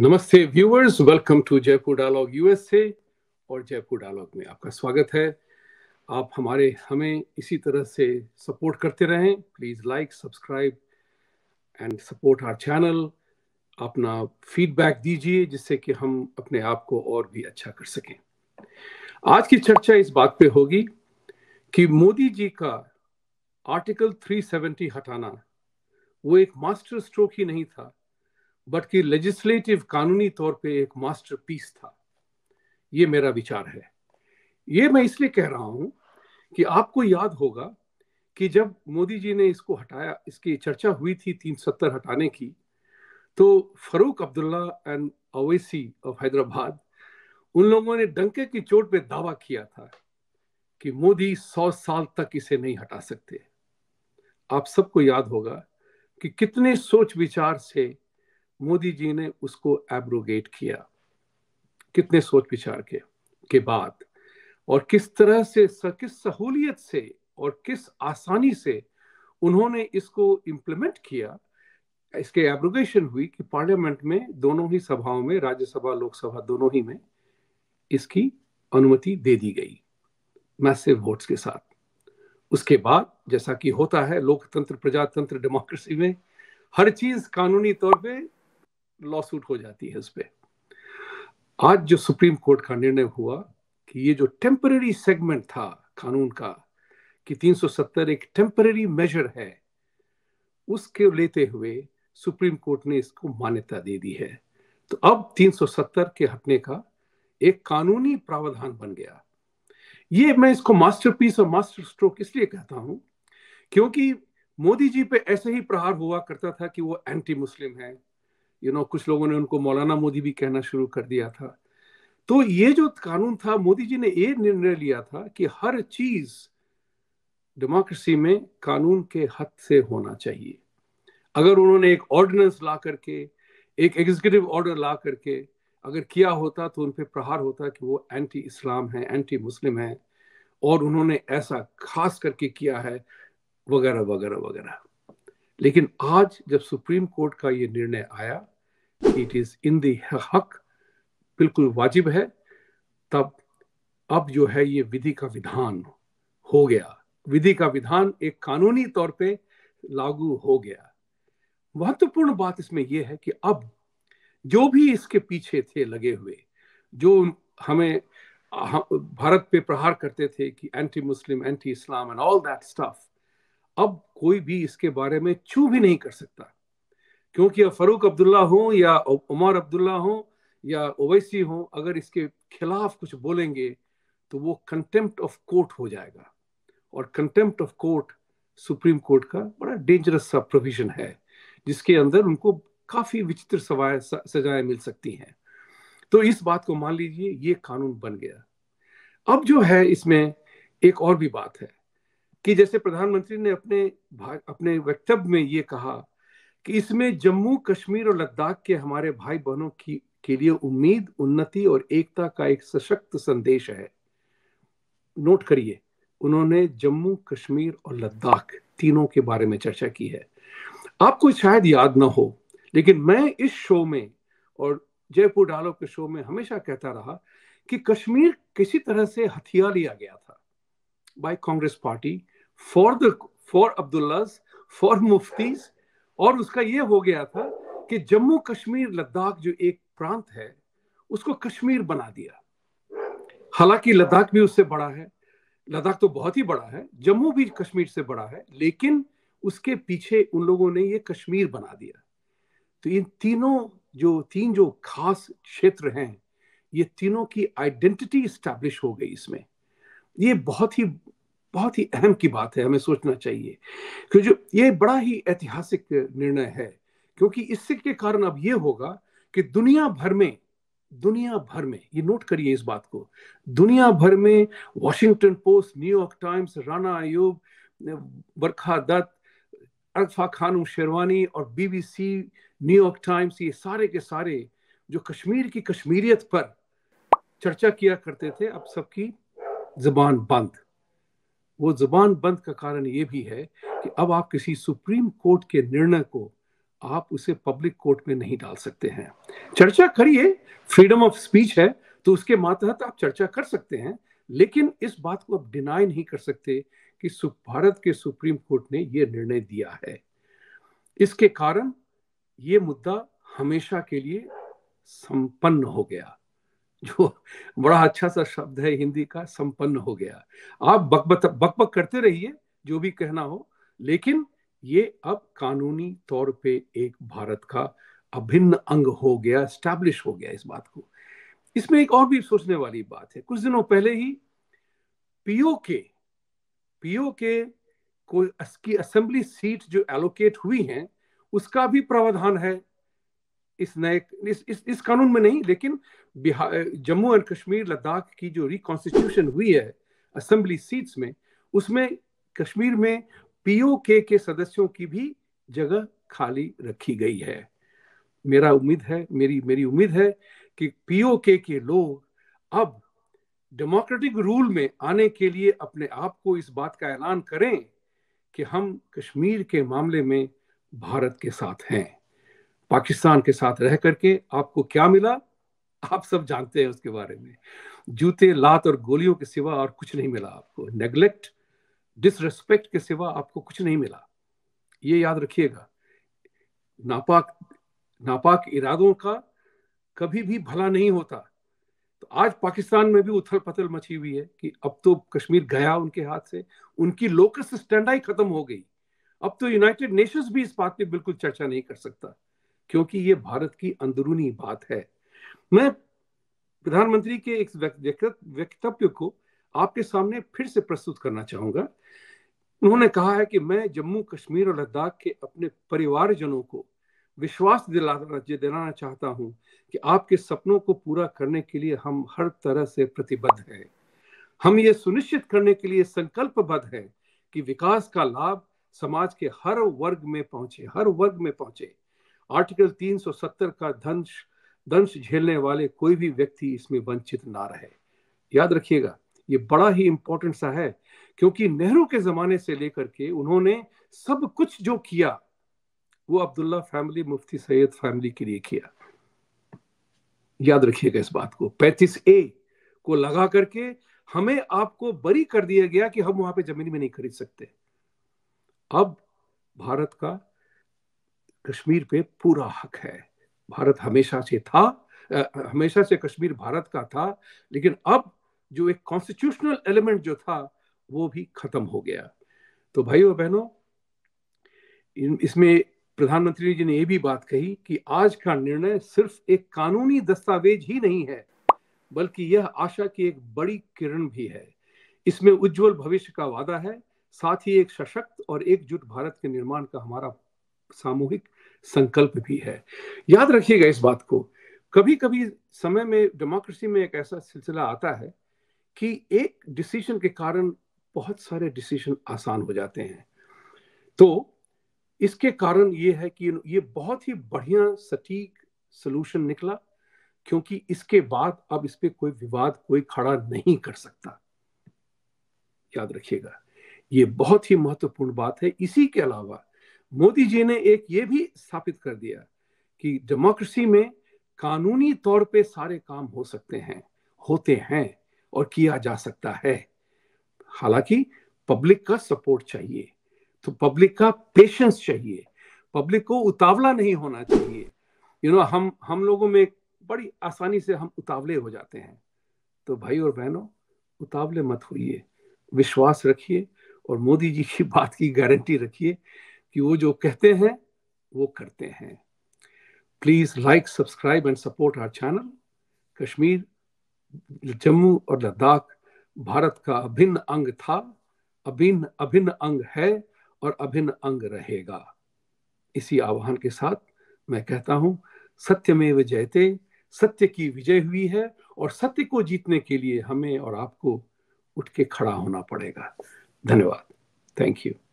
नमस्ते viewers welcome to Jaipur dialogue USA और Jaipur dialogue में आपका स्वागत है आप हमारे हमें इसी तरह से सपोर्ट करते रहें please like subscribe and support our channel अपना फीडबैक दीजिए जिससे कि हम अपने आप को और भी अच्छा कर सकें आज की चर्चा इस बात पे होगी कि मोदी जी का आर्टिकल 370 हटाना वो एक मास्टर स्ट्रोक ही नहीं था बट कि लेजिस्लेटिव कानूनी तौर पे एक मास्टर था ये मेरा विचार है ये मैं इसलिए कह रहा हूं कि आपको याद होगा कि जब मोदी जी ने इसको हटाया इसकी चर्चा हुई थी तीन सत्तर हटाने की तो फरूक अब्दुल्ला एंड अवैसी ऑफ हैदराबाद उन लोगों ने डंके की चोट पे दावा किया था कि मोदी सौ साल तक इसे नहीं हटा सकते आप सबको याद होगा कि कितने सोच विचार से मोदी जी ने उसको एब्रोगेट किया कितने सोच विचार के के बाद और किस तरह से किस सहूलियत से और किस आसानी से उन्होंने इसको इम्प्लीमेंट किया इसके एब्रोगेशन हुई कि पार्लियामेंट में दोनों ही सभाओं में राज्यसभा लोकसभा दोनों ही में इसकी अनुमति दे दी गई मैसिव वोट्स के साथ उसके बाद जैसा कि होता है लोकतंत्र प्रजातंत्र डेमोक्रेसी में हर चीज कानूनी तौर पे सूट हो जाती है उस पर आज जो सुप्रीम कोर्ट का निर्णय हुआ कि ये जो टेम्पररी सेगमेंट था कानून का कि 370 एक टेम्पररी मेजर है उसके लेते हुए सुप्रीम कोर्ट ने इसको मान्यता दे दी है तो अब 370 के हटने का एक कानूनी प्रावधान बन गया ये मैं इसको मास्टरपीस और मास्टर स्ट्रोक इसलिए कहता हूं क्योंकि मोदी जी पे ऐसे ही प्रहार हुआ करता था कि वो एंटी मुस्लिम है यू नो कुछ लोगों ने उनको मौलाना मोदी भी कहना शुरू कर दिया था तो ये जो कानून था मोदी जी ने ये निर्णय लिया था कि हर चीज डेमोक्रेसी में कानून के हद से होना चाहिए अगर उन्होंने एक ऑर्डिनेंस ला करके एक एग्जीक्यूटिव ऑर्डर ला करके अगर किया होता तो उन पर प्रहार होता कि वो एंटी इस्लाम है एंटी मुस्लिम है और उन्होंने ऐसा खास करके किया है वगैरह वगैरह वगैरह लेकिन आज जब सुप्रीम कोर्ट का ये निर्णय आया इट इज इन हक बिल्कुल वाजिब है तब अब जो है ये विधि का विधान हो गया विधि का विधान एक कानूनी तौर पे लागू हो गया महत्वपूर्ण बात इसमें यह है कि अब जो भी इसके पीछे थे लगे हुए जो हमें भारत पे प्रहार करते थे कि anti Muslim anti Islam and all that stuff अब कोई भी इसके बारे में चू भी नहीं कर सकता क्योंकि अब फरूक अब्दुल्ला हो या उमर अब्दुल्ला हो या ओवैसी हो अगर इसके खिलाफ कुछ बोलेंगे तो वो कंटेम्प्ट ऑफ कोर्ट हो जाएगा और contempt of court supreme court का बड़ा डेंजरस सा प्रोविजन है जिसके अंदर उनको काफ़ी विचित्र सजाएं मिल सकती हैं तो इस बात को मान लीजिए ये कानून बन गया अब जो है इसमें एक और भी बात है कि जैसे प्रधानमंत्री ने अपने अपने वक्तव्य में ये कहा कि इसमें जम्मू कश्मीर और लद्दाख के हमारे भाई बहनों की के लिए उम्मीद उन्नति और एकता का एक सशक्त संदेश है नोट करिए उन्होंने जम्मू कश्मीर और लद्दाख तीनों के बारे में चर्चा की है आपको शायद याद ना हो लेकिन मैं इस शो में और जयपुर डालो के शो में हमेशा कहता रहा कि कश्मीर किसी तरह से हथिया लिया गया था by Congress party for the for Abdullahs for Muftis और उसका ये हो गया था कि जम्मू कश्मीर लद्दाख जो एक प्रांत है उसको कश्मीर बना दिया हालांकि लद्दाख भी उससे बड़ा है लद्दाख तो बहुत ही बड़ा है जम्मू भी कश्मीर से बड़ा है लेकिन उसके पीछे उन लोगों ने ये कश्मीर बना दिया तो इन तीनों जो तीन जो खास क्षेत्र हैं ये तीनों की आइडेंटिटी स्टैब्लिश हो गई इसमें ये बहुत ही बहुत ही अहम की बात है हमें सोचना चाहिए क्योंकि जो ये बड़ा ही ऐतिहासिक निर्णय है क्योंकि इससे के कारण अब ये होगा कि दुनिया भर में दुनिया भर में ये नोट करिए इस बात को दुनिया भर में Washington Post New York Times Rana आयोग बरखा दत्त अरफा खानू शेरवानी और बीबीसी न्यूयॉर्क टाइम्स ये सारे के सारे जो कश्मीर की कश्मीरियत पर चर्चा किया करते थे अब सबकी जबान बंद वो जुबान बंद का कारण ये भी है कि अब आप किसी सुप्रीम कोर्ट के निर्णय को आप उसे पब्लिक कोर्ट में नहीं डाल सकते हैं चर्चा करिए फ्रीडम ऑफ स्पीच है तो उसके मातहत आप चर्चा कर सकते हैं लेकिन इस बात को आप डिनाई नहीं कर सकते कि भारत के सुप्रीम कोर्ट ने यह निर्णय दिया है इसके कारण ये मुद्दा हमेशा के लिए संपन्न हो गया जो बड़ा अच्छा सा शब्द है हिंदी का संपन्न हो गया आप बकबक बकबक करते रहिए जो भी कहना हो लेकिन ये अब कानूनी तौर पे एक भारत का अभिन्न अंग हो गया स्टैब्लिश हो गया इस बात को इसमें एक और भी सोचने वाली बात है कुछ दिनों पहले ही पीओ के पीओ के को असेंबली सीट जो एलोकेट हुई है उसका भी प्रावधान है इस नए इस इस, इस कानून में नहीं लेकिन बिहार जम्मू एंड कश्मीर लद्दाख की जो रिकॉन्स्टिट्यूशन हुई है असेंबली सीट्स में उसमें कश्मीर में पीओके के सदस्यों की भी जगह खाली रखी गई है मेरा उम्मीद है मेरी मेरी उम्मीद है कि पीओके के लोग अब डेमोक्रेटिक रूल में आने के लिए अपने आप को इस बात का ऐलान करें कि हम कश्मीर के मामले में भारत के साथ हैं पाकिस्तान के साथ रह करके आपको क्या मिला आप सब जानते हैं उसके बारे में जूते लात और गोलियों के सिवा और कुछ नहीं मिला आपको नेग्लेक्ट डिसरेस्पेक्ट के सिवा आपको कुछ नहीं मिला ये याद रखिएगा नापाक नापाक इरादों का कभी भी भला नहीं होता तो आज पाकिस्तान में भी उथल पथल मची हुई है कि अब तो कश्मीर गया उनके हाथ से उनकी लोकस स्टैंडाई खत्म हो गई अब तो यूनाइटेड नेशंस भी इस बात पे बिल्कुल चर्चा नहीं कर सकता क्योंकि ये भारत की अंदरूनी बात है मैं प्रधानमंत्री के एक वक्तव्य को आपके सामने फिर से प्रस्तुत करना चाहूंगा उन्होंने कहा है कि मैं जम्मू कश्मीर और लद्दाख के अपने परिवारजनों को विश्वास दिलाना दिलाना चाहता हूं कि आपके सपनों को पूरा करने के लिए हम हर तरह से प्रतिबद्ध हैं हम ये सुनिश्चित करने के लिए संकल्पबद्ध हैं कि विकास का लाभ समाज के हर वर्ग में पहुंचे हर वर्ग में पहुंचे आर्टिकल 370 का दंश दंश झेलने वाले कोई भी व्यक्ति इसमें वंचित ना रहे याद रखिएगा ये बड़ा ही इंपॉर्टेंट सा है क्योंकि नेहरू के जमाने से लेकर के उन्होंने सब कुछ जो किया वो अब्दुल्ला फैमिली मुफ्ती सैयद फैमिली के लिए किया याद रखिएगा इस बात को पैतीस ए को लगा करके हमें आपको बरी कर दिया गया कि हम वहां पे जमीन भी नहीं खरीद सकते अब भारत का कश्मीर पे पूरा हक है भारत हमेशा से था आ, हमेशा से कश्मीर भारत का था लेकिन अब जो एक कॉन्स्टिट्यूशनल एलिमेंट जो था वो भी खत्म हो गया तो भाई और बहनों इसमें प्रधानमंत्री जी ने यह भी बात कही कि आज का निर्णय सिर्फ एक कानूनी दस्तावेज ही नहीं है बल्कि यह आशा की एक बड़ी किरण भी है इसमें उज्जवल भविष्य का वादा है साथ ही एक सशक्त और एकजुट भारत के निर्माण का हमारा सामूहिक संकल्प भी है याद रखिएगा इस बात को कभी कभी समय में डेमोक्रेसी में एक ऐसा सिलसिला आता है कि एक डिसीजन के कारण बहुत सारे डिसीजन आसान हो जाते हैं तो इसके कारण ये है कि ये बहुत ही बढ़िया सटीक सोलूशन निकला क्योंकि इसके बाद अब इस पर कोई विवाद कोई खड़ा नहीं कर सकता याद रखिएगा ये बहुत ही महत्वपूर्ण बात है इसी के अलावा मोदी जी ने एक ये भी स्थापित कर दिया कि डेमोक्रेसी में कानूनी तौर पे सारे काम हो सकते हैं होते हैं और किया जा सकता है हालांकि पब्लिक का सपोर्ट चाहिए तो पब्लिक का पेशेंस चाहिए पब्लिक को उतावला नहीं होना चाहिए यू you नो know, हम हम लोगों में बड़ी आसानी से हम उतावले हो जाते हैं तो भाई और बहनों उतावले मत होइए विश्वास रखिए और मोदी जी की बात की गारंटी रखिए कि वो जो कहते हैं वो करते हैं please like subscribe and support our channel Kashmir Jammu और लद्दाख भारत का अभिन्न अंग था अभिन्न अभिन्न अंग है और अभिन्न अंग रहेगा इसी आह्वान के साथ मैं कहता हूं सत्य में विजयते सत्य की विजय हुई है और सत्य को जीतने के लिए हमें और आपको उठ के खड़ा होना पड़ेगा धन्यवाद थैंक यू